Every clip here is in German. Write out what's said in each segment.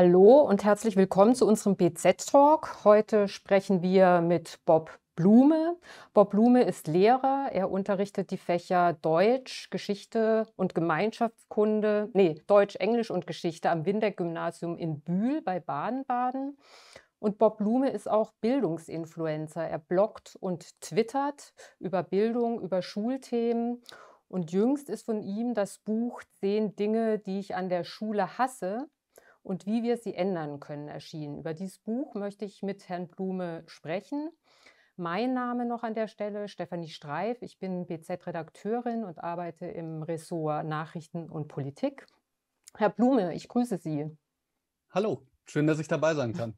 Hallo und herzlich willkommen zu unserem BZ-Talk. Heute sprechen wir mit Bob Blume. Bob Blume ist Lehrer. Er unterrichtet die Fächer Deutsch, Geschichte und Gemeinschaftskunde, nee, Deutsch, Englisch und Geschichte am Windeck-Gymnasium in Bühl bei Baden-Baden. Und Bob Blume ist auch Bildungsinfluencer. Er bloggt und twittert über Bildung, über Schulthemen. Und jüngst ist von ihm das Buch Zehn Dinge, die ich an der Schule hasse, und wie wir sie ändern können erschienen. Über dieses Buch möchte ich mit Herrn Blume sprechen. Mein Name noch an der Stelle, Stefanie Streif. Ich bin BZ-Redakteurin und arbeite im Ressort Nachrichten und Politik. Herr Blume, ich grüße Sie. Hallo, schön, dass ich dabei sein kann.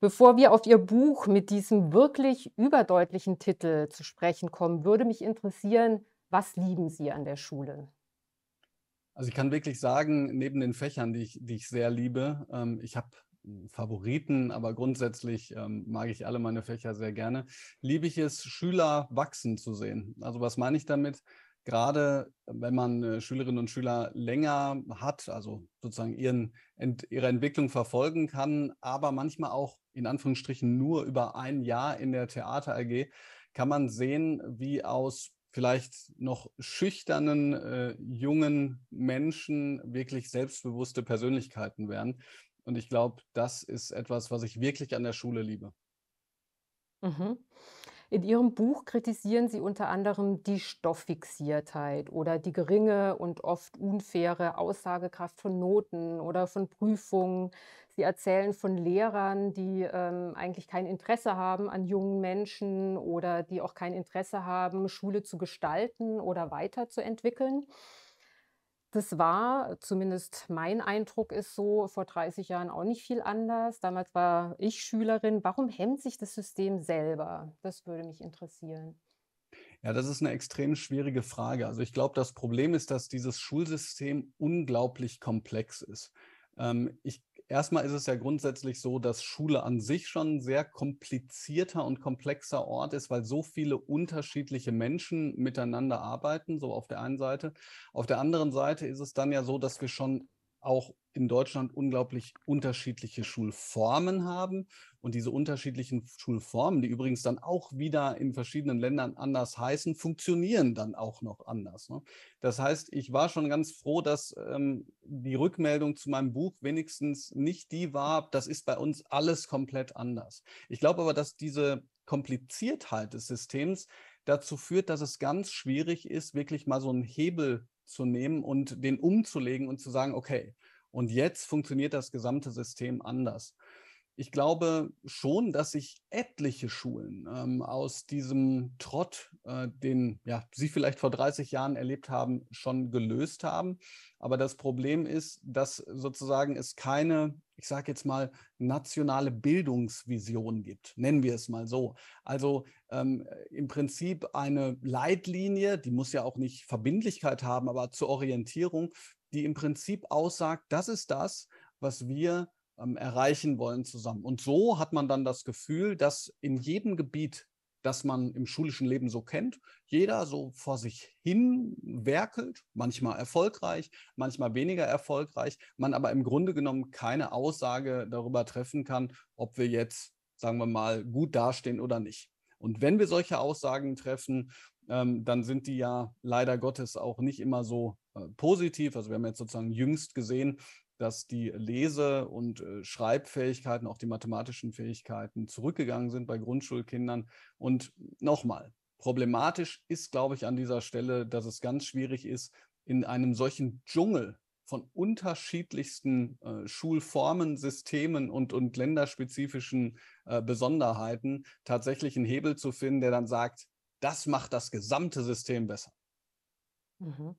Bevor wir auf Ihr Buch mit diesem wirklich überdeutlichen Titel zu sprechen kommen, würde mich interessieren, was lieben Sie an der Schule? Also ich kann wirklich sagen, neben den Fächern, die ich, die ich sehr liebe, ähm, ich habe Favoriten, aber grundsätzlich ähm, mag ich alle meine Fächer sehr gerne, liebe ich es, Schüler wachsen zu sehen. Also was meine ich damit? Gerade wenn man äh, Schülerinnen und Schüler länger hat, also sozusagen ihren, ent, ihre Entwicklung verfolgen kann, aber manchmal auch in Anführungsstrichen nur über ein Jahr in der Theater AG, kann man sehen, wie aus vielleicht noch schüchternen äh, jungen Menschen wirklich selbstbewusste Persönlichkeiten werden. Und ich glaube, das ist etwas, was ich wirklich an der Schule liebe. Mhm. In Ihrem Buch kritisieren Sie unter anderem die Stofffixiertheit oder die geringe und oft unfaire Aussagekraft von Noten oder von Prüfungen. Sie erzählen von Lehrern, die ähm, eigentlich kein Interesse haben an jungen Menschen oder die auch kein Interesse haben, Schule zu gestalten oder weiterzuentwickeln. Das war, zumindest mein Eindruck ist so, vor 30 Jahren auch nicht viel anders. Damals war ich Schülerin. Warum hemmt sich das System selber? Das würde mich interessieren. Ja, das ist eine extrem schwierige Frage. Also ich glaube, das Problem ist, dass dieses Schulsystem unglaublich komplex ist. Ähm, ich erstmal ist es ja grundsätzlich so, dass Schule an sich schon ein sehr komplizierter und komplexer Ort ist, weil so viele unterschiedliche Menschen miteinander arbeiten, so auf der einen Seite. Auf der anderen Seite ist es dann ja so, dass wir schon auch in Deutschland unglaublich unterschiedliche Schulformen haben. Und diese unterschiedlichen Schulformen, die übrigens dann auch wieder in verschiedenen Ländern anders heißen, funktionieren dann auch noch anders. Ne? Das heißt, ich war schon ganz froh, dass ähm, die Rückmeldung zu meinem Buch wenigstens nicht die war, das ist bei uns alles komplett anders. Ich glaube aber, dass diese Kompliziertheit des Systems dazu führt, dass es ganz schwierig ist, wirklich mal so einen Hebel zu nehmen und den umzulegen und zu sagen, okay, und jetzt funktioniert das gesamte System anders. Ich glaube schon, dass sich etliche Schulen ähm, aus diesem Trott, äh, den ja, Sie vielleicht vor 30 Jahren erlebt haben, schon gelöst haben. Aber das Problem ist, dass sozusagen es keine ich sage jetzt mal, nationale Bildungsvision gibt, nennen wir es mal so. Also ähm, äh, im Prinzip eine Leitlinie, die muss ja auch nicht Verbindlichkeit haben, aber zur Orientierung, die im Prinzip aussagt, das ist das, was wir ähm, erreichen wollen zusammen. Und so hat man dann das Gefühl, dass in jedem Gebiet das man im schulischen Leben so kennt. Jeder so vor sich hin werkelt, manchmal erfolgreich, manchmal weniger erfolgreich, man aber im Grunde genommen keine Aussage darüber treffen kann, ob wir jetzt, sagen wir mal, gut dastehen oder nicht. Und wenn wir solche Aussagen treffen, ähm, dann sind die ja leider Gottes auch nicht immer so äh, positiv. Also wir haben jetzt sozusagen jüngst gesehen, dass die Lese- und äh, Schreibfähigkeiten, auch die mathematischen Fähigkeiten zurückgegangen sind bei Grundschulkindern. Und nochmal, problematisch ist, glaube ich, an dieser Stelle, dass es ganz schwierig ist, in einem solchen Dschungel von unterschiedlichsten äh, Schulformen, Systemen und, und länderspezifischen äh, Besonderheiten tatsächlich einen Hebel zu finden, der dann sagt, das macht das gesamte System besser. Mhm.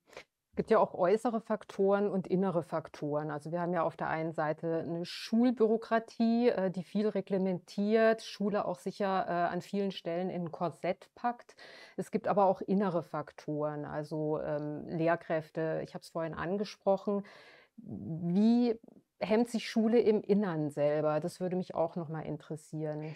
Es gibt ja auch äußere Faktoren und innere Faktoren. Also wir haben ja auf der einen Seite eine Schulbürokratie, äh, die viel reglementiert, Schule auch sicher äh, an vielen Stellen in ein Korsett packt. Es gibt aber auch innere Faktoren, also ähm, Lehrkräfte, ich habe es vorhin angesprochen. Wie hemmt sich Schule im Innern selber? Das würde mich auch nochmal interessieren.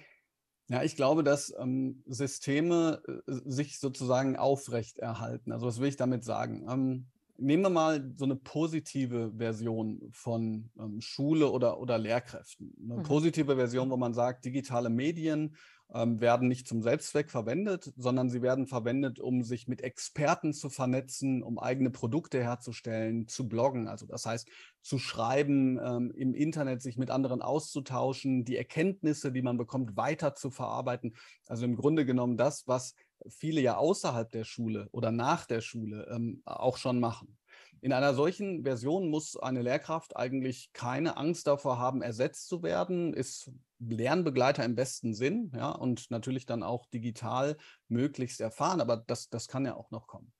Ja, ich glaube, dass ähm, Systeme äh, sich sozusagen aufrechterhalten. Also was will ich damit sagen? Ähm, nehmen wir mal so eine positive Version von ähm, Schule oder, oder Lehrkräften. Eine mhm. positive Version, mhm. wo man sagt, digitale Medien ähm, werden nicht zum Selbstzweck verwendet, sondern sie werden verwendet, um sich mit Experten zu vernetzen, um eigene Produkte herzustellen, zu bloggen. Also das heißt, zu schreiben, ähm, im Internet sich mit anderen auszutauschen, die Erkenntnisse, die man bekommt, weiter zu verarbeiten. Also im Grunde genommen das, was viele ja außerhalb der Schule oder nach der Schule ähm, auch schon machen. In einer solchen Version muss eine Lehrkraft eigentlich keine Angst davor haben, ersetzt zu werden, ist Lernbegleiter im besten Sinn, ja, und natürlich dann auch digital möglichst erfahren, aber das, das kann ja auch noch kommen.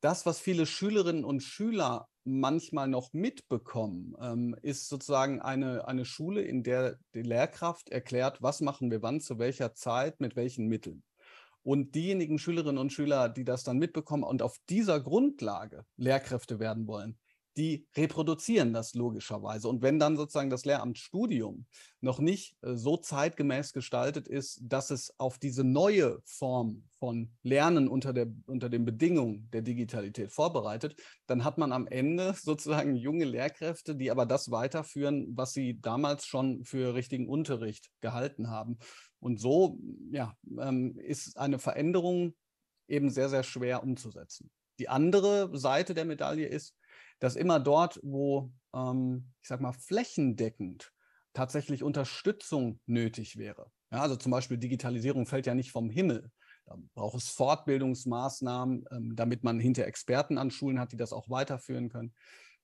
Das, was viele Schülerinnen und Schüler manchmal noch mitbekommen, ähm, ist sozusagen eine, eine Schule, in der die Lehrkraft erklärt, was machen wir wann, zu welcher Zeit, mit welchen Mitteln. Und diejenigen Schülerinnen und Schüler, die das dann mitbekommen und auf dieser Grundlage Lehrkräfte werden wollen, die reproduzieren das logischerweise. Und wenn dann sozusagen das Lehramtsstudium noch nicht äh, so zeitgemäß gestaltet ist, dass es auf diese neue Form von Lernen unter, der, unter den Bedingungen der Digitalität vorbereitet, dann hat man am Ende sozusagen junge Lehrkräfte, die aber das weiterführen, was sie damals schon für richtigen Unterricht gehalten haben. Und so ja, ähm, ist eine Veränderung eben sehr, sehr schwer umzusetzen. Die andere Seite der Medaille ist, dass immer dort, wo, ähm, ich sag mal, flächendeckend tatsächlich Unterstützung nötig wäre. Ja, also zum Beispiel Digitalisierung fällt ja nicht vom Himmel. Da braucht es Fortbildungsmaßnahmen, ähm, damit man hinter Experten an Schulen hat, die das auch weiterführen können.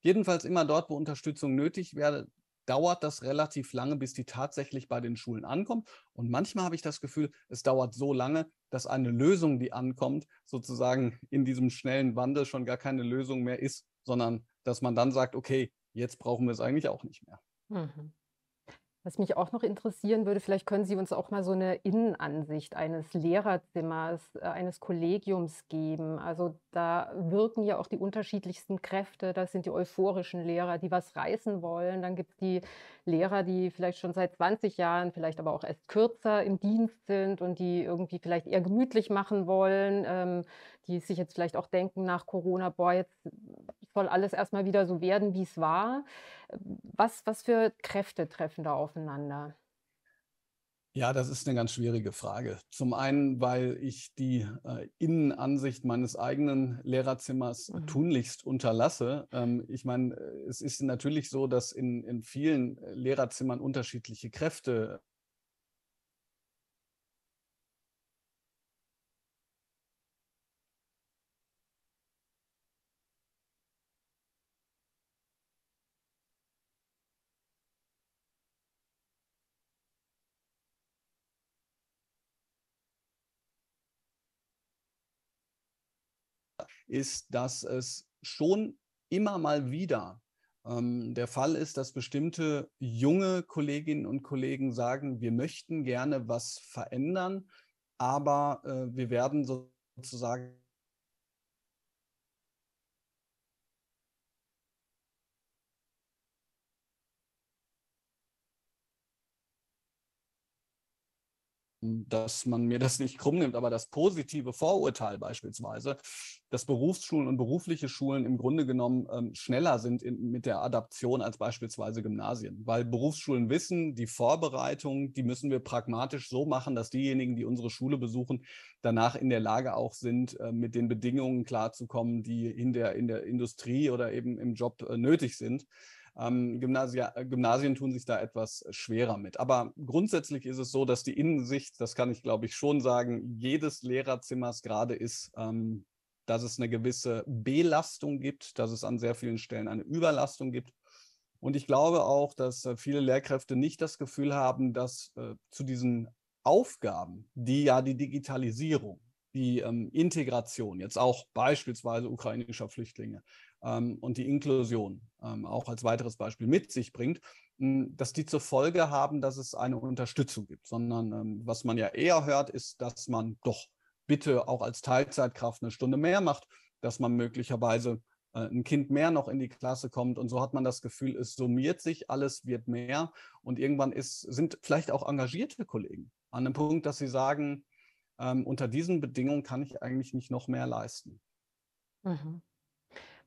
Jedenfalls immer dort, wo Unterstützung nötig wäre, dauert das relativ lange, bis die tatsächlich bei den Schulen ankommt. Und manchmal habe ich das Gefühl, es dauert so lange, dass eine Lösung, die ankommt, sozusagen in diesem schnellen Wandel schon gar keine Lösung mehr ist, sondern dass man dann sagt, okay, jetzt brauchen wir es eigentlich auch nicht mehr. Mhm. Was mich auch noch interessieren würde, vielleicht können Sie uns auch mal so eine Innenansicht eines Lehrerzimmers, äh, eines Kollegiums geben. Also da wirken ja auch die unterschiedlichsten Kräfte. Das sind die euphorischen Lehrer, die was reißen wollen. Dann gibt es die Lehrer, die vielleicht schon seit 20 Jahren, vielleicht aber auch erst kürzer im Dienst sind und die irgendwie vielleicht eher gemütlich machen wollen, ähm, die sich jetzt vielleicht auch denken nach Corona, boah, jetzt soll alles erstmal wieder so werden, wie es war. Was, was für Kräfte treffen da aufeinander? Ja, das ist eine ganz schwierige Frage. Zum einen, weil ich die äh, Innenansicht meines eigenen Lehrerzimmers mhm. tunlichst unterlasse. Ähm, ich meine, äh, es ist natürlich so, dass in, in vielen äh, Lehrerzimmern unterschiedliche Kräfte ist, dass es schon immer mal wieder ähm, der Fall ist, dass bestimmte junge Kolleginnen und Kollegen sagen, wir möchten gerne was verändern, aber äh, wir werden sozusagen dass man mir das nicht krumm nimmt, aber das positive Vorurteil beispielsweise, dass Berufsschulen und berufliche Schulen im Grunde genommen ähm, schneller sind in, mit der Adaption als beispielsweise Gymnasien, weil Berufsschulen wissen, die Vorbereitung, die müssen wir pragmatisch so machen, dass diejenigen, die unsere Schule besuchen, danach in der Lage auch sind, äh, mit den Bedingungen klarzukommen, die in der, in der Industrie oder eben im Job äh, nötig sind. Ähm, Gymnasi äh, Gymnasien tun sich da etwas schwerer mit. Aber grundsätzlich ist es so, dass die Innensicht, das kann ich glaube ich schon sagen, jedes Lehrerzimmers gerade ist, ähm, dass es eine gewisse Belastung gibt, dass es an sehr vielen Stellen eine Überlastung gibt. Und ich glaube auch, dass äh, viele Lehrkräfte nicht das Gefühl haben, dass äh, zu diesen Aufgaben, die ja die Digitalisierung, die ähm, Integration, jetzt auch beispielsweise ukrainischer Flüchtlinge, ähm, und die Inklusion ähm, auch als weiteres Beispiel mit sich bringt, hm, dass die zur Folge haben, dass es eine Unterstützung gibt, sondern ähm, was man ja eher hört, ist, dass man doch bitte auch als Teilzeitkraft eine Stunde mehr macht, dass man möglicherweise äh, ein Kind mehr noch in die Klasse kommt. Und so hat man das Gefühl, es summiert sich, alles wird mehr. Und irgendwann ist, sind vielleicht auch engagierte Kollegen an einem Punkt, dass sie sagen, ähm, unter diesen Bedingungen kann ich eigentlich nicht noch mehr leisten. Mhm.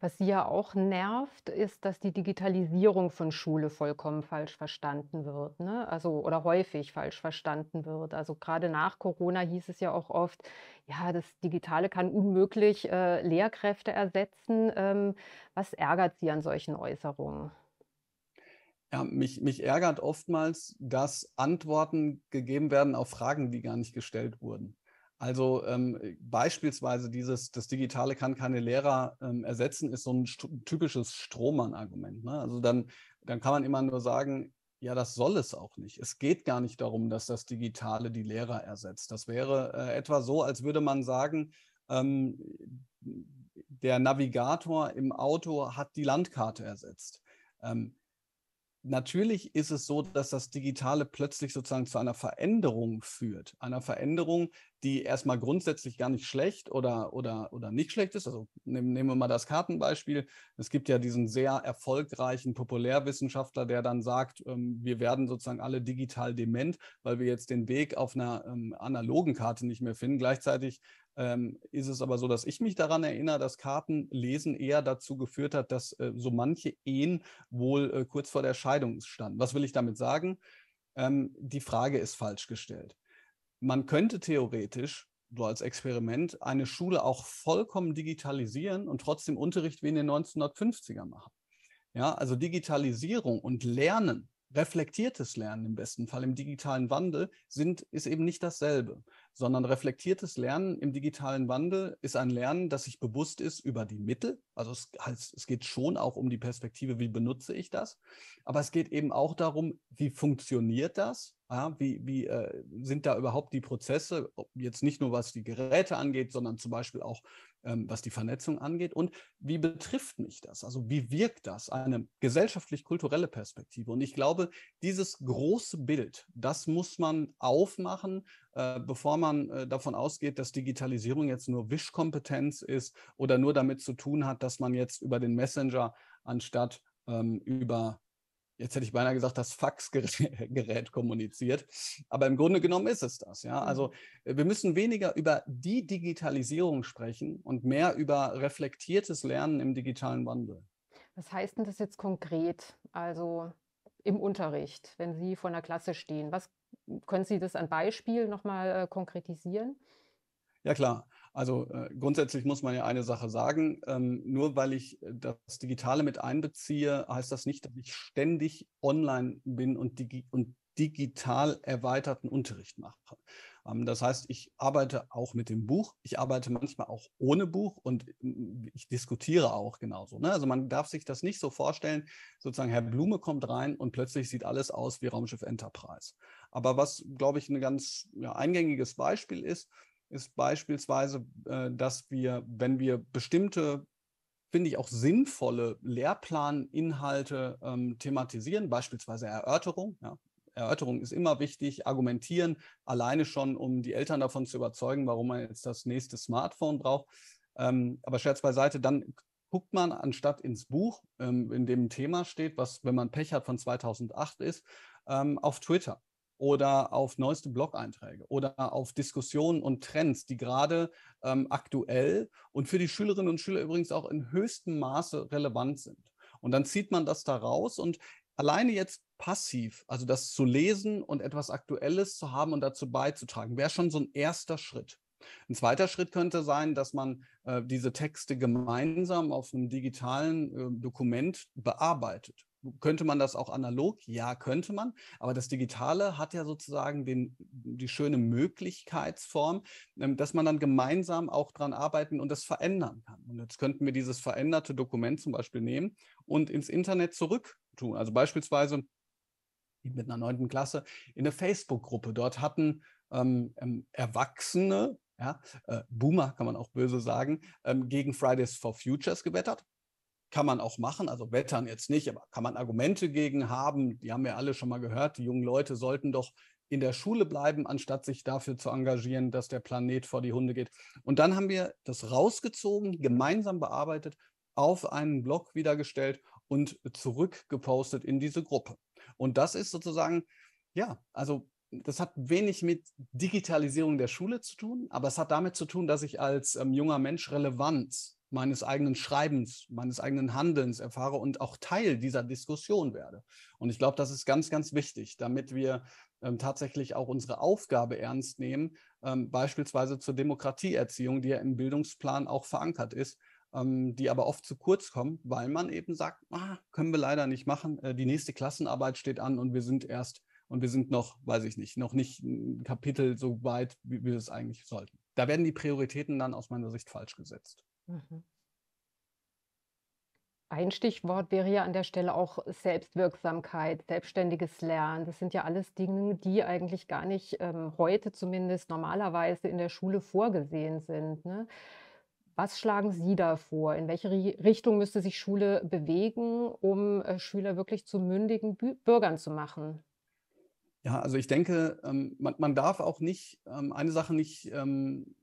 Was Sie ja auch nervt, ist, dass die Digitalisierung von Schule vollkommen falsch verstanden wird, ne? Also oder häufig falsch verstanden wird. Also gerade nach Corona hieß es ja auch oft, ja, das Digitale kann unmöglich äh, Lehrkräfte ersetzen. Ähm, was ärgert Sie an solchen Äußerungen? Ja, mich, mich ärgert oftmals, dass Antworten gegeben werden auf Fragen, die gar nicht gestellt wurden. Also ähm, äh, beispielsweise dieses, das Digitale kann keine Lehrer ähm, ersetzen, ist so ein st typisches Strohmann-Argument. Ne? Also dann, dann kann man immer nur sagen, ja, das soll es auch nicht. Es geht gar nicht darum, dass das Digitale die Lehrer ersetzt. Das wäre äh, etwa so, als würde man sagen, ähm, der Navigator im Auto hat die Landkarte ersetzt. Ähm, natürlich ist es so, dass das Digitale plötzlich sozusagen zu einer Veränderung führt. Einer Veränderung, die erstmal grundsätzlich gar nicht schlecht oder, oder, oder nicht schlecht ist. Also nehm, nehmen wir mal das Kartenbeispiel. Es gibt ja diesen sehr erfolgreichen Populärwissenschaftler, der dann sagt, ähm, wir werden sozusagen alle digital dement, weil wir jetzt den Weg auf einer ähm, analogen Karte nicht mehr finden. Gleichzeitig ähm, ist es aber so, dass ich mich daran erinnere, dass Kartenlesen eher dazu geführt hat, dass äh, so manche Ehen wohl äh, kurz vor der Scheidung standen. Was will ich damit sagen? Ähm, die Frage ist falsch gestellt. Man könnte theoretisch so als Experiment eine Schule auch vollkommen digitalisieren und trotzdem Unterricht wie in den 1950er machen. Ja, also Digitalisierung und Lernen reflektiertes Lernen im besten Fall im digitalen Wandel sind, ist eben nicht dasselbe, sondern reflektiertes Lernen im digitalen Wandel ist ein Lernen, das sich bewusst ist über die Mittel. Also es, es geht schon auch um die Perspektive, wie benutze ich das, aber es geht eben auch darum, wie funktioniert das? Ja, wie wie äh, sind da überhaupt die Prozesse, jetzt nicht nur was die Geräte angeht, sondern zum Beispiel auch ähm, was die Vernetzung angeht und wie betrifft mich das? Also wie wirkt das? Eine gesellschaftlich-kulturelle Perspektive. Und ich glaube, dieses große Bild, das muss man aufmachen, äh, bevor man äh, davon ausgeht, dass Digitalisierung jetzt nur Wischkompetenz ist oder nur damit zu tun hat, dass man jetzt über den Messenger anstatt ähm, über jetzt hätte ich beinahe gesagt, das Faxgerät kommuniziert. Aber im Grunde genommen ist es das. Ja? Also mhm. äh, wir müssen weniger über die Digitalisierung sprechen und mehr über reflektiertes Lernen im digitalen Wandel. Was heißt denn das jetzt konkret? Also im Unterricht, wenn Sie vor einer Klasse stehen, was können Sie das an Beispiel nochmal äh, konkretisieren? Ja klar. Also äh, grundsätzlich muss man ja eine Sache sagen, ähm, nur weil ich äh, das Digitale mit einbeziehe, heißt das nicht, dass ich ständig online bin und, digi und digital erweiterten Unterricht mache. Ähm, das heißt, ich arbeite auch mit dem Buch, ich arbeite manchmal auch ohne Buch und äh, ich diskutiere auch genauso. Ne? Also man darf sich das nicht so vorstellen, sozusagen Herr Blume kommt rein und plötzlich sieht alles aus wie Raumschiff Enterprise. Aber was, glaube ich, ein ganz ja, eingängiges Beispiel ist, ist beispielsweise, äh, dass wir, wenn wir bestimmte finde ich auch sinnvolle Lehrplaninhalte ähm, thematisieren, beispielsweise Erörterung. Ja. Erörterung ist immer wichtig, argumentieren alleine schon, um die Eltern davon zu überzeugen, warum man jetzt das nächste Smartphone braucht. Ähm, aber Scherz beiseite, dann guckt man anstatt ins Buch, ähm, in dem ein Thema steht, was, wenn man Pech hat, von 2008 ist, ähm, auf Twitter oder auf neueste Blog-Einträge oder auf Diskussionen und Trends, die gerade ähm, aktuell und für die Schülerinnen und Schüler übrigens auch in höchstem Maße relevant sind. Und dann zieht man das da raus und alleine jetzt passiv, also das zu lesen und etwas Aktuelles zu haben und dazu beizutragen, wäre schon so ein erster Schritt. Ein zweiter Schritt könnte sein, dass man äh, diese Texte gemeinsam auf einem digitalen äh, Dokument bearbeitet könnte man das auch analog? Ja, könnte man. Aber das Digitale hat ja sozusagen den, die schöne Möglichkeitsform, ähm, dass man dann gemeinsam auch dran arbeiten und das verändern kann. Und jetzt könnten wir dieses veränderte Dokument zum Beispiel nehmen und ins Internet zurück tun. Also beispielsweise mit einer neunten Klasse in eine Facebook-Gruppe. Dort hatten ähm, ähm, Erwachsene ja, äh, Boomer kann man auch böse sagen, ähm, gegen Fridays for Futures gewettert kann man auch machen, also wettern jetzt nicht, aber kann man Argumente gegen haben. Die haben wir alle schon mal gehört. Die jungen Leute sollten doch in der Schule bleiben, anstatt sich dafür zu engagieren, dass der Planet vor die Hunde geht. Und dann haben wir das rausgezogen, gemeinsam bearbeitet, auf einen Blog wiedergestellt und zurückgepostet in diese Gruppe. Und das ist sozusagen, ja, also das hat wenig mit Digitalisierung der Schule zu tun, aber es hat damit zu tun, dass ich als ähm, junger Mensch Relevanz meines eigenen Schreibens, meines eigenen Handelns erfahre und auch Teil dieser Diskussion werde. Und ich glaube, das ist ganz, ganz wichtig, damit wir ähm, tatsächlich auch unsere Aufgabe ernst nehmen, ähm, beispielsweise zur Demokratieerziehung, die ja im Bildungsplan auch verankert ist, ähm, die aber oft zu kurz kommt, weil man eben sagt, ah, können wir leider nicht machen, äh, die nächste Klassenarbeit steht an und wir sind erst und wir sind noch, weiß ich nicht, noch nicht ein Kapitel so weit, wie wir es eigentlich sollten. Da werden die Prioritäten dann aus meiner Sicht falsch gesetzt. Mhm. Ein Stichwort wäre ja an der Stelle auch Selbstwirksamkeit, selbstständiges Lernen. Das sind ja alles Dinge, die eigentlich gar nicht ähm, heute zumindest normalerweise in der Schule vorgesehen sind. Ne? Was schlagen Sie da vor? In welche Richtung müsste sich Schule bewegen, um äh, Schüler wirklich zu mündigen Bü Bürgern zu machen? Ja, also ich denke, ähm, man, man darf auch nicht ähm, eine Sache nicht ähm,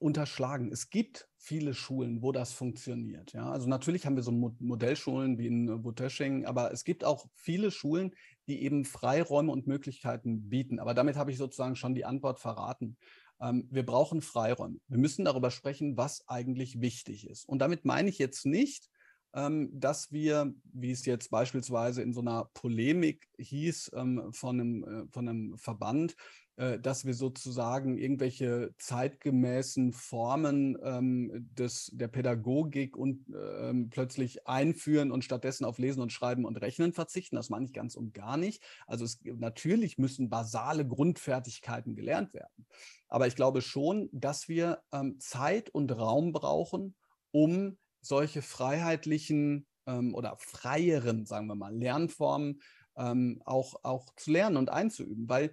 unterschlagen. Es gibt viele Schulen, wo das funktioniert. Ja? Also natürlich haben wir so Modellschulen wie in äh, Wutösching, aber es gibt auch viele Schulen, die eben Freiräume und Möglichkeiten bieten. Aber damit habe ich sozusagen schon die Antwort verraten. Ähm, wir brauchen Freiräume. Wir müssen darüber sprechen, was eigentlich wichtig ist. Und damit meine ich jetzt nicht, ähm, dass wir, wie es jetzt beispielsweise in so einer Polemik hieß ähm, von, einem, äh, von einem Verband, äh, dass wir sozusagen irgendwelche zeitgemäßen Formen ähm, des, der Pädagogik und äh, ähm, plötzlich einführen und stattdessen auf Lesen und Schreiben und Rechnen verzichten. Das meine ich ganz und gar nicht. Also es, natürlich müssen basale Grundfertigkeiten gelernt werden. Aber ich glaube schon, dass wir ähm, Zeit und Raum brauchen, um solche freiheitlichen ähm, oder freieren, sagen wir mal, Lernformen ähm, auch, auch zu lernen und einzuüben. Weil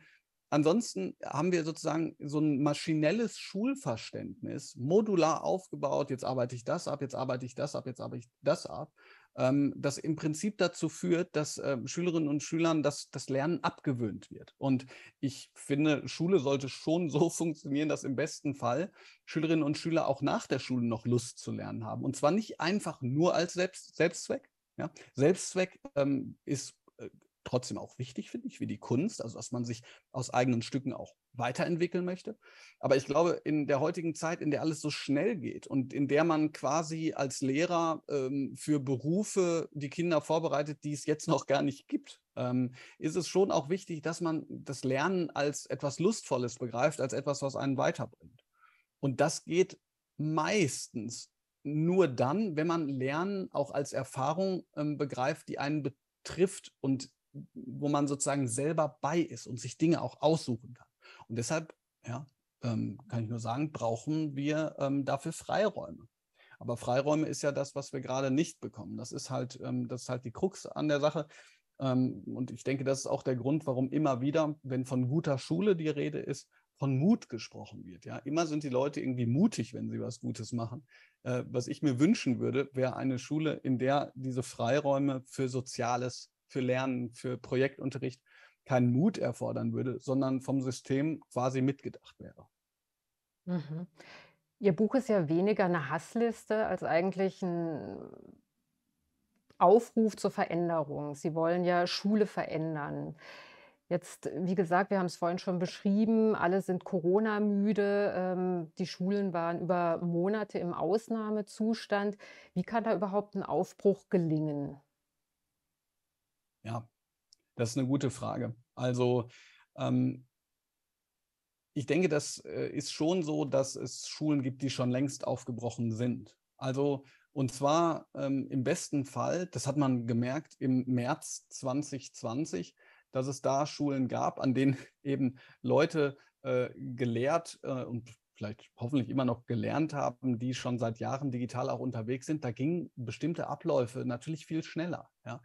ansonsten haben wir sozusagen so ein maschinelles Schulverständnis, modular aufgebaut, jetzt arbeite ich das ab, jetzt arbeite ich das ab, jetzt arbeite ich das ab ähm, das im Prinzip dazu führt, dass äh, Schülerinnen und Schülern das, das Lernen abgewöhnt wird. Und ich finde, Schule sollte schon so funktionieren, dass im besten Fall Schülerinnen und Schüler auch nach der Schule noch Lust zu lernen haben. Und zwar nicht einfach nur als Selbst, Selbstzweck. Ja? Selbstzweck ähm, ist äh, trotzdem auch wichtig, finde ich, wie die Kunst, also dass man sich aus eigenen Stücken auch weiterentwickeln möchte. Aber ich glaube, in der heutigen Zeit, in der alles so schnell geht und in der man quasi als Lehrer ähm, für Berufe die Kinder vorbereitet, die es jetzt noch gar nicht gibt, ähm, ist es schon auch wichtig, dass man das Lernen als etwas Lustvolles begreift, als etwas, was einen weiterbringt. Und das geht meistens nur dann, wenn man Lernen auch als Erfahrung ähm, begreift, die einen betrifft und wo man sozusagen selber bei ist und sich Dinge auch aussuchen kann. Und deshalb, ja, ähm, kann ich nur sagen, brauchen wir ähm, dafür Freiräume. Aber Freiräume ist ja das, was wir gerade nicht bekommen. Das ist halt, ähm, das ist halt die Krux an der Sache. Ähm, und ich denke, das ist auch der Grund, warum immer wieder, wenn von guter Schule die Rede ist, von Mut gesprochen wird. Ja, immer sind die Leute irgendwie mutig, wenn sie was Gutes machen. Äh, was ich mir wünschen würde, wäre eine Schule, in der diese Freiräume für Soziales, für Lernen, für Projektunterricht keinen Mut erfordern würde, sondern vom System quasi mitgedacht wäre. Mhm. Ihr Buch ist ja weniger eine Hassliste als eigentlich ein Aufruf zur Veränderung. Sie wollen ja Schule verändern. Jetzt, wie gesagt, wir haben es vorhin schon beschrieben, alle sind Corona-müde, ähm, die Schulen waren über Monate im Ausnahmezustand. Wie kann da überhaupt ein Aufbruch gelingen? Ja, das ist eine gute Frage. Also ähm, ich denke, das äh, ist schon so, dass es Schulen gibt, die schon längst aufgebrochen sind. Also und zwar ähm, im besten Fall, das hat man gemerkt im März 2020, dass es da Schulen gab, an denen eben Leute äh, gelehrt äh, und vielleicht hoffentlich immer noch gelernt haben, die schon seit Jahren digital auch unterwegs sind. Da gingen bestimmte Abläufe natürlich viel schneller. Ja.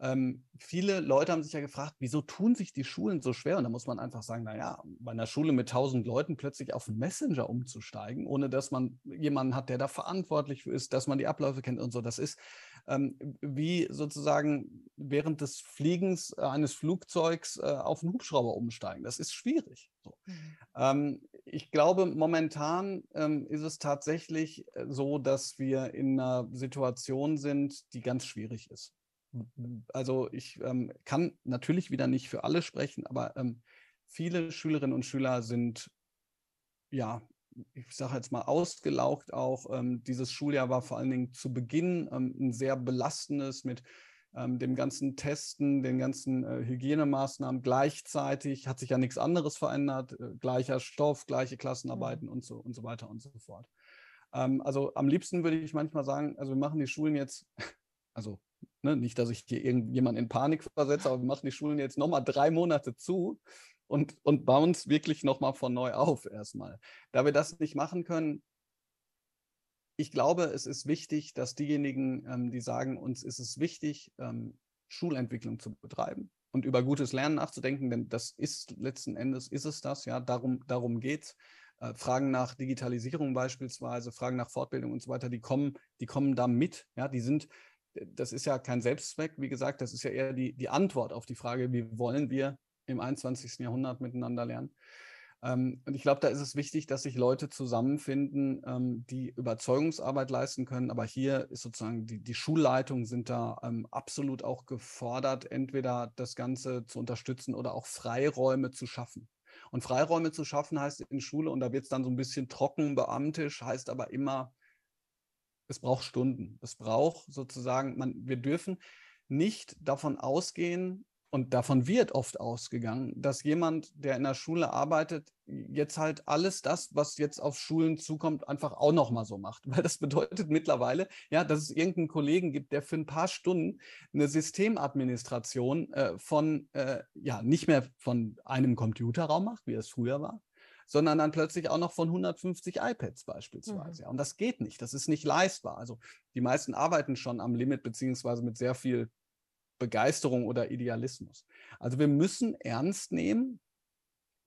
Ähm, viele Leute haben sich ja gefragt, wieso tun sich die Schulen so schwer? Und da muss man einfach sagen, naja, bei einer Schule mit 1000 Leuten plötzlich auf einen Messenger umzusteigen, ohne dass man jemanden hat, der da verantwortlich ist, dass man die Abläufe kennt und so. Das ist ähm, wie sozusagen während des Fliegens äh, eines Flugzeugs äh, auf einen Hubschrauber umsteigen. Das ist schwierig. So. Mhm. Ähm, ich glaube, momentan ähm, ist es tatsächlich äh, so, dass wir in einer Situation sind, die ganz schwierig ist also ich ähm, kann natürlich wieder nicht für alle sprechen, aber ähm, viele Schülerinnen und Schüler sind, ja, ich sage jetzt mal ausgelaugt auch. Ähm, dieses Schuljahr war vor allen Dingen zu Beginn ähm, ein sehr belastendes mit ähm, dem ganzen Testen, den ganzen äh, Hygienemaßnahmen. Gleichzeitig hat sich ja nichts anderes verändert. Äh, gleicher Stoff, gleiche mhm. Klassenarbeiten und so und so weiter und so fort. Ähm, also am liebsten würde ich manchmal sagen, also wir machen die Schulen jetzt, also ne, nicht, dass ich hier irgendjemanden in Panik versetze, aber wir machen die Schulen jetzt nochmal drei Monate zu und, und bauen es wirklich nochmal von neu auf erstmal. Da wir das nicht machen können, ich glaube, es ist wichtig, dass diejenigen, ähm, die sagen, uns ist es wichtig, ähm, Schulentwicklung zu betreiben und über gutes Lernen nachzudenken, denn das ist letzten Endes, ist es das, ja, darum, darum geht es. Äh, Fragen nach Digitalisierung beispielsweise, Fragen nach Fortbildung und so weiter, die kommen, die kommen da mit, ja, die sind, das ist ja kein Selbstzweck. Wie gesagt, das ist ja eher die, die Antwort auf die Frage, wie wollen wir im 21. Jahrhundert miteinander lernen. Ähm, und ich glaube, da ist es wichtig, dass sich Leute zusammenfinden, ähm, die Überzeugungsarbeit leisten können. Aber hier ist sozusagen die, die Schulleitung sind da ähm, absolut auch gefordert, entweder das Ganze zu unterstützen oder auch Freiräume zu schaffen. Und Freiräume zu schaffen heißt in Schule, und da wird es dann so ein bisschen trocken, beamtisch, heißt aber immer, es braucht Stunden. Es braucht sozusagen, man, wir dürfen nicht davon ausgehen, und davon wird oft ausgegangen, dass jemand, der in der Schule arbeitet, jetzt halt alles das, was jetzt auf Schulen zukommt, einfach auch nochmal so macht. Weil das bedeutet mittlerweile, ja, dass es irgendeinen Kollegen gibt, der für ein paar Stunden eine Systemadministration äh, von, äh, ja, nicht mehr von einem Computerraum macht, wie es früher war, sondern dann plötzlich auch noch von 150 iPads mhm. beispielsweise. Mhm. Und das geht nicht, das ist nicht leistbar. Also die meisten arbeiten schon am Limit beziehungsweise mit sehr viel Begeisterung oder Idealismus. Also wir müssen ernst nehmen,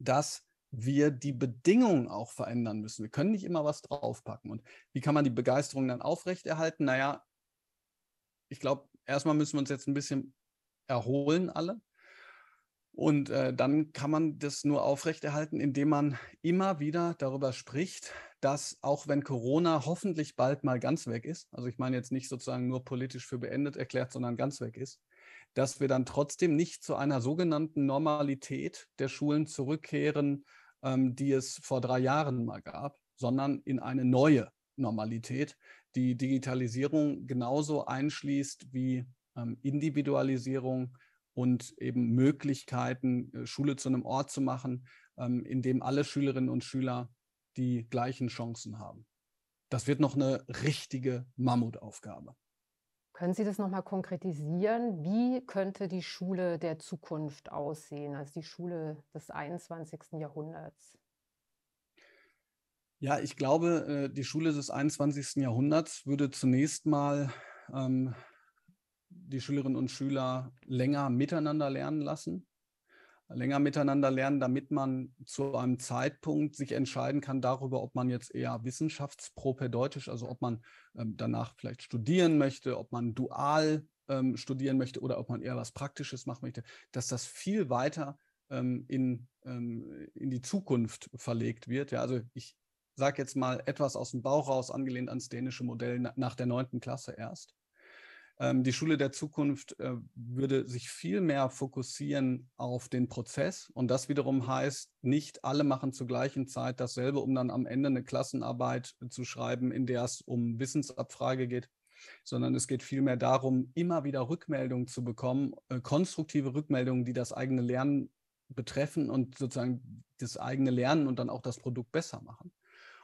dass wir die Bedingungen auch verändern müssen. Wir können nicht immer was draufpacken. Und wie kann man die Begeisterung dann aufrechterhalten? Naja, ich glaube, erstmal müssen wir uns jetzt ein bisschen erholen alle. Und äh, dann kann man das nur aufrechterhalten, indem man immer wieder darüber spricht, dass auch wenn Corona hoffentlich bald mal ganz weg ist, also ich meine jetzt nicht sozusagen nur politisch für beendet erklärt, sondern ganz weg ist, dass wir dann trotzdem nicht zu einer sogenannten Normalität der Schulen zurückkehren, ähm, die es vor drei Jahren mal gab, sondern in eine neue Normalität, die Digitalisierung genauso einschließt wie ähm, Individualisierung, und eben Möglichkeiten, äh, Schule zu einem Ort zu machen, ähm, in dem alle Schülerinnen und Schüler die gleichen Chancen haben. Das wird noch eine richtige Mammutaufgabe. Können Sie das nochmal konkretisieren? Wie könnte die Schule der Zukunft aussehen, also die Schule des 21. Jahrhunderts? Ja, ich glaube, äh, die Schule des 21. Jahrhunderts würde zunächst mal ähm, die Schülerinnen und Schüler länger miteinander lernen lassen, länger miteinander lernen, damit man zu einem Zeitpunkt sich entscheiden kann darüber, ob man jetzt eher wissenschaftspropädeutisch, also ob man ähm, danach vielleicht studieren möchte, ob man dual ähm, studieren möchte oder ob man eher was Praktisches machen möchte, dass das viel weiter ähm, in, ähm, in die Zukunft verlegt wird. Ja, also ich sage jetzt mal etwas aus dem Bauch raus, angelehnt ans dänische Modell na, nach der neunten Klasse erst. Ähm, die Schule der Zukunft äh, würde sich viel mehr fokussieren auf den Prozess. Und das wiederum heißt, nicht alle machen zur gleichen Zeit dasselbe, um dann am Ende eine Klassenarbeit zu schreiben, in der es um Wissensabfrage geht, sondern es geht vielmehr darum, immer wieder Rückmeldungen zu bekommen, äh, konstruktive Rückmeldungen, die das eigene Lernen betreffen und sozusagen das eigene Lernen und dann auch das Produkt besser machen.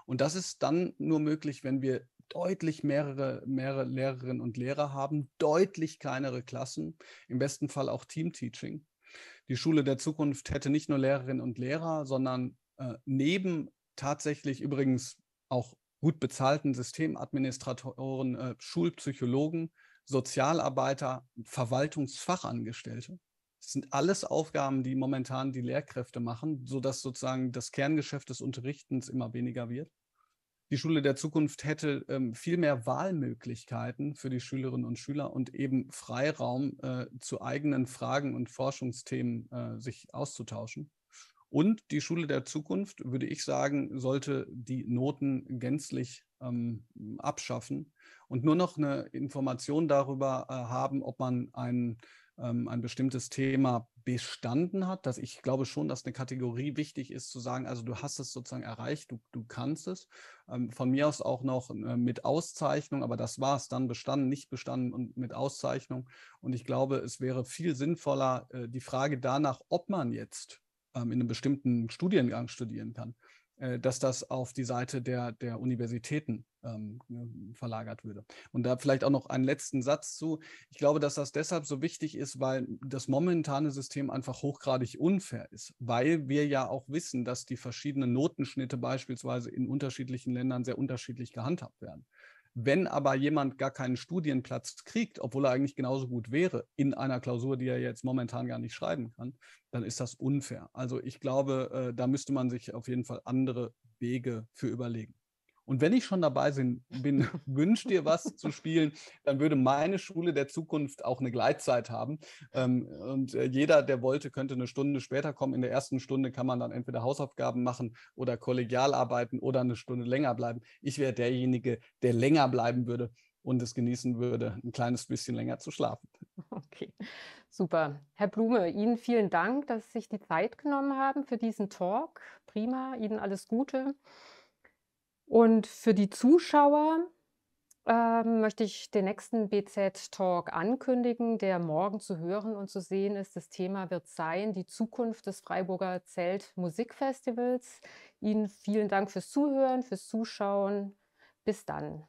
Und das ist dann nur möglich, wenn wir deutlich mehrere, mehrere Lehrerinnen und Lehrer haben, deutlich kleinere Klassen, im besten Fall auch Teamteaching. Die Schule der Zukunft hätte nicht nur Lehrerinnen und Lehrer, sondern äh, neben tatsächlich übrigens auch gut bezahlten Systemadministratoren, äh, Schulpsychologen, Sozialarbeiter, Verwaltungsfachangestellte. Das sind alles Aufgaben, die momentan die Lehrkräfte machen, sodass sozusagen das Kerngeschäft des Unterrichtens immer weniger wird die Schule der Zukunft hätte ähm, viel mehr Wahlmöglichkeiten für die Schülerinnen und Schüler und eben Freiraum äh, zu eigenen Fragen und Forschungsthemen äh, sich auszutauschen. Und die Schule der Zukunft, würde ich sagen, sollte die Noten gänzlich ähm, abschaffen und nur noch eine Information darüber äh, haben, ob man einen ähm, ein bestimmtes Thema bestanden hat, dass ich glaube schon, dass eine Kategorie wichtig ist, zu sagen, also du hast es sozusagen erreicht, du, du kannst es. Ähm, von mir aus auch noch äh, mit Auszeichnung, aber das war es dann bestanden, nicht bestanden und mit Auszeichnung. Und ich glaube, es wäre viel sinnvoller, äh, die Frage danach, ob man jetzt ähm, in einem bestimmten Studiengang studieren kann. Äh, dass das auf die Seite der, der Universitäten ähm, ne, verlagert würde. Und da vielleicht auch noch einen letzten Satz zu. Ich glaube, dass das deshalb so wichtig ist, weil das momentane System einfach hochgradig unfair ist, weil wir ja auch wissen, dass die verschiedenen Notenschnitte beispielsweise in unterschiedlichen Ländern sehr unterschiedlich gehandhabt werden. Wenn aber jemand gar keinen Studienplatz kriegt, obwohl er eigentlich genauso gut wäre in einer Klausur, die er jetzt momentan gar nicht schreiben kann, dann ist das unfair. Also ich glaube, äh, da müsste man sich auf jeden Fall andere Wege für überlegen. Und wenn ich schon dabei bin, wünsch dir was zu spielen, dann würde meine Schule der Zukunft auch eine Gleitzeit haben. Ähm, und äh, jeder, der wollte, könnte eine Stunde später kommen. In der ersten Stunde kann man dann entweder Hausaufgaben machen oder kollegial arbeiten oder eine Stunde länger bleiben. Ich wäre derjenige, der länger bleiben würde und es genießen würde, ein kleines bisschen länger zu schlafen. Okay, super. Herr Blume, Ihnen vielen Dank, dass Sie sich die Zeit genommen haben für diesen Talk. Prima, Ihnen alles Gute. Und für die Zuschauer ähm, möchte ich den nächsten BZ-Talk ankündigen, der morgen zu hören und zu sehen ist. Das Thema wird sein, die Zukunft des Freiburger Zeltmusikfestivals. Ihnen vielen Dank fürs Zuhören, fürs Zuschauen. Bis dann.